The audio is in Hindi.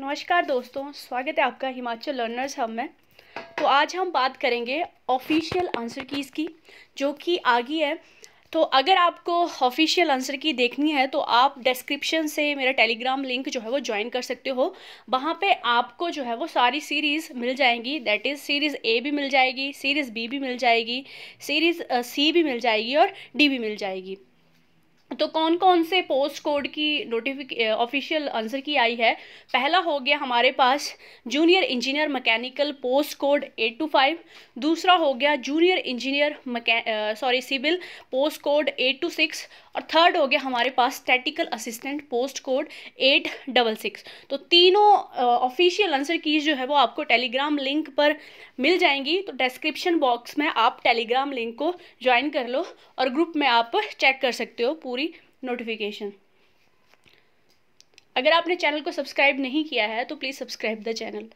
नमस्कार दोस्तों स्वागत है आपका हिमाचल लर्नर्स हब में तो आज हम बात करेंगे ऑफिशियल आंसर कीज़ की जो कि आगे है तो अगर आपको ऑफिशियल आंसर की देखनी है तो आप डिस्क्रिप्शन से मेरा टेलीग्राम लिंक जो है वो ज्वाइन कर सकते हो वहाँ पे आपको जो है वो सारी सीरीज़ मिल जाएंगी दैट इज़ सीरीज़ ए भी मिल जाएगी सीरीज़ बी भी मिल जाएगी सीरीज़ सी भी मिल जाएगी और डी भी मिल जाएगी तो कौन कौन से पोस्ट कोड की नोटिफिक ऑफिशियल आंसर की आई है पहला हो गया हमारे पास junior engineer mechanical post code eight two five दूसरा हो गया जूनियर इंजीनियर मकै sorry civil post code eight two six और थर्ड हो गया हमारे पास statistical assistant post code eight double six तो तीनों ऑफिशियल आंसर कीज जो है वो आपको टेलीग्राम लिंक पर मिल जाएंगी तो डिस्क्रिप्शन बॉक्स में आप टेलीग्राम लिंक को ज्वाइन कर लो और ग्रुप में आप चेक कर सकते हो पूरी पूरी नोटिफिकेशन अगर आपने चैनल को सब्सक्राइब नहीं किया है तो प्लीज़ सब्सक्राइब द चैनल